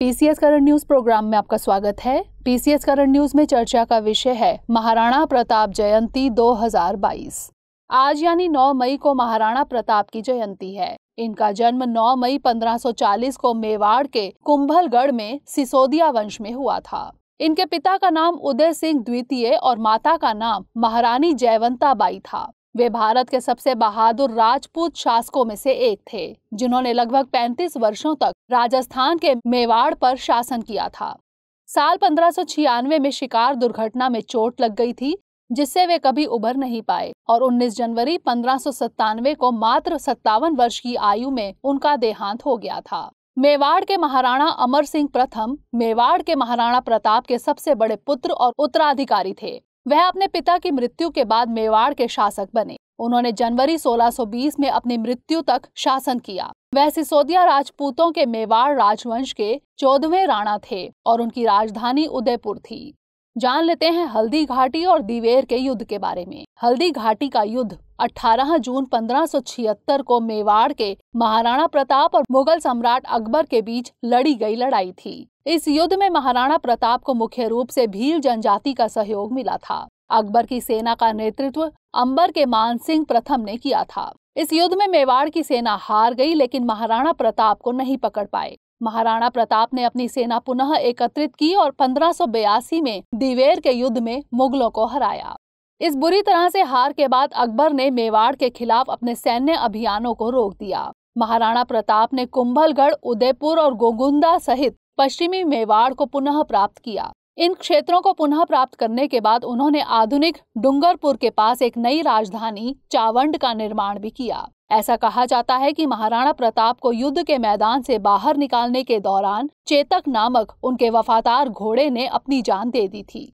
PCS current news programme में आपका स्वागत है पीसीएस करंट न्यूज में चर्चा का विषय है महाराणा प्रताप जयंती 2022 आज यानी 9 मई को महाराणा प्रताप की जयंती है इनका जन्म 9 मई 1540 को मेवाड़ के कुंभलगढ़ में सिसोदिया वंश में हुआ था इनके पिता का नाम उदय सिंह द्वितीय और माता का नाम महारानी जयवंता बाई था वे भारत के सबसे बहादुर राजपूत शासकों में से एक थे जिन्होंने लगभग 35 वर्षों तक राजस्थान के मेवाड़ पर शासन किया था साल पंद्रह में शिकार दुर्घटना में चोट लग गई थी जिससे वे कभी उभर नहीं पाए और 19 जनवरी पंद्रह को मात्र सत्तावन वर्ष की आयु में उनका देहांत हो गया था मेवाड़ के महाराणा अमर सिंह प्रथम मेवाड़ के महाराणा प्रताप के सबसे बड़े पुत्र और उत्तराधिकारी थे वह अपने पिता की मृत्यु के बाद मेवाड़ के शासक बने उन्होंने जनवरी 1620 में अपनी मृत्यु तक शासन किया वह सिसोदिया राजपूतों के मेवाड़ राजवंश के चौदहवें राणा थे और उनकी राजधानी उदयपुर थी जान लेते हैं हल्दी घाटी और दिवेर के युद्ध के बारे में हल्दी घाटी का युद्ध 18 जून 1576 को मेवाड़ के महाराणा प्रताप और मुगल सम्राट अकबर के बीच लड़ी गई लड़ाई थी इस युद्ध में महाराणा प्रताप को मुख्य रूप से भील जनजाति का सहयोग मिला था अकबर की सेना का नेतृत्व अंबर के मान सिंह प्रथम ने किया था इस युद्ध में मेवाड़ की सेना हार गई लेकिन महाराणा प्रताप को नहीं पकड़ पाए महाराणा प्रताप ने अपनी सेना पुनः एकत्रित की और पंद्रह में दिवेर के युद्ध में मुगलों को हराया इस बुरी तरह से हार के बाद अकबर ने मेवाड़ के खिलाफ अपने सैन्य अभियानों को रोक दिया महाराणा प्रताप ने कुंभलगढ़ उदयपुर और गोगुंदा सहित पश्चिमी मेवाड़ को पुनः प्राप्त किया इन क्षेत्रों को पुनः प्राप्त करने के बाद उन्होंने आधुनिक डूंगरपुर के पास एक नई राजधानी चावंड का निर्माण भी किया ऐसा कहा जाता है कि महाराणा प्रताप को युद्ध के मैदान से बाहर निकालने के दौरान चेतक नामक उनके वफादार घोड़े ने अपनी जान दे दी थी